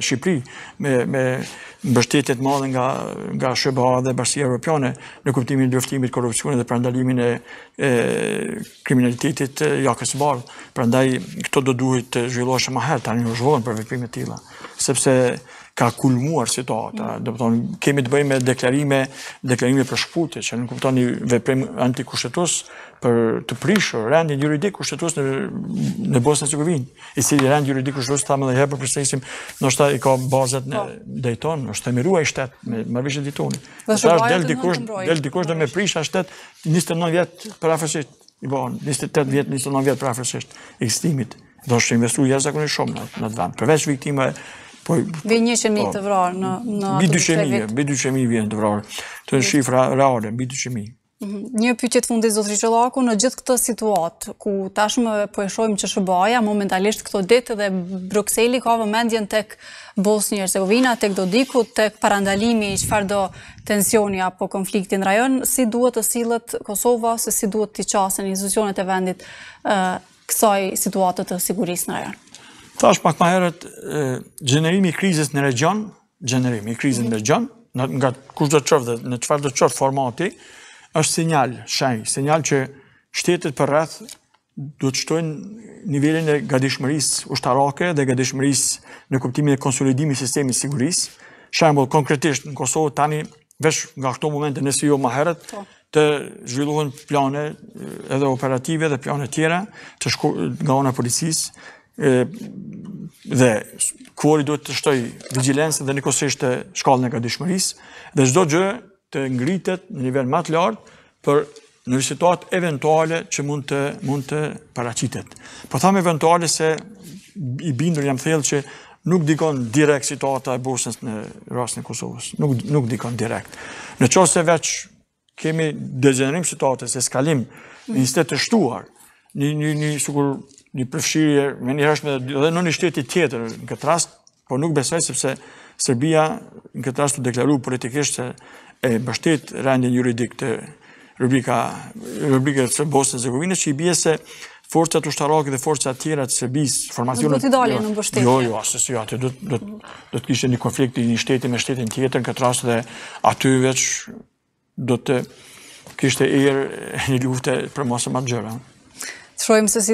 Shqipëri me me mbështetjet e nga nga dhe Bashkia Europiane në kuptimin e ndërtimit të korrupsionit dhe prandalimin e kriminalitetit të jakës bar. Prandaj këto do duhet të zhvillohesh më herë tani në zhvon për veprime të tilla, sepse ka kulmuar situata. Do të kemi të bëjmë me deklarime, deklarime për shpute që nuk kuptoni veprim antikushtetus për të prishur rendin juridik kushtetues në në Bosnë-Hercegovinë. i cili rend juridik kushtetues tamë edhe për përsërisim, do sa i ka bazët në po. dejton, është të mirua i shtetë, me mërvishë në ditoni. Dhe shë bëjën nuk të mbrojë. dikush dhe me prisha shtetë, 29 vjetë për i bëjën, 28 vjetë, 29 vjetë për afërshështë, e kështimit, dhe është të investru jashtë akunë shumë në të vanë, përveç viktime, po... Vi 100.000 të vrarë në... Bi 200.000, bi 200.000 vjenë të vrarë, të në shifra rarë, bi 200.000. Mhm. Një pyqe të fundit, Zotri Qëllaku, në gjithë këtë situatë, ku tashmë po e shojmë që shëbaja, momentalisht këto ditë dhe Brukseli ka vëmendjen të Bosnjë e Rzegovina, të Dodiku, të parandalimi i qëfar do tensioni apo konflikti në rajon, si duhet të silët Kosova, se si duhet të qasën institucionet e vendit kësaj situatët të sigurisë në rajon? Tash pak ma herët, gjenerimi krizis në region, gjenerimi krizis në mhm. region, nga kush do të qërë dhe në qëfar do të qërë formati, është sinjal, shaj, sinjal që shtetet për rrëth du të shtojnë nivelin e gadishmëris ushtarake dhe gadishmëris në kuptimin e konsolidimi sistemi siguris. Shambull, konkretisht në Kosovë tani, vesh nga këto momente nësë jo maherët, po. të zhvilluhen plane edhe operative dhe plane tjera të shku nga ona policis dhe kuori duhet të shtoj vigilensë dhe në shkallën e gadishmëris dhe zdo gjë të ngritet në nivel matë lartë për në situat eventuale që mund të, mund të paracitet. Po thamë eventuale se i bindur jam thellë që nuk dikon direkt situata e bursës në rrasën e Kosovës. Nuk, nuk dikon direkt. Në se veç kemi degenerim situatës, eskalim, në një stetë të shtuar, një, një, një, sukur, një përfshirje, me një rrashme dhe në një shtetit tjetër në këtë rast, por nuk besoj sepse Serbia në këtë rast të deklaru politikisht se e mbështet rendin juridik të rubrikës të Bosnë e Zegovinës, që i bje se forcët të dhe forcët të tjera të sebisë formacionët... Nuk do t'i dalin në mbështetje. Jo, jo, asës jo, atë do kishtë një konflikt i një shtetit me shtetit në tjetër, në këtë rastë dhe aty veç do kishtë e erë një luftë për mosë më gjëra. se si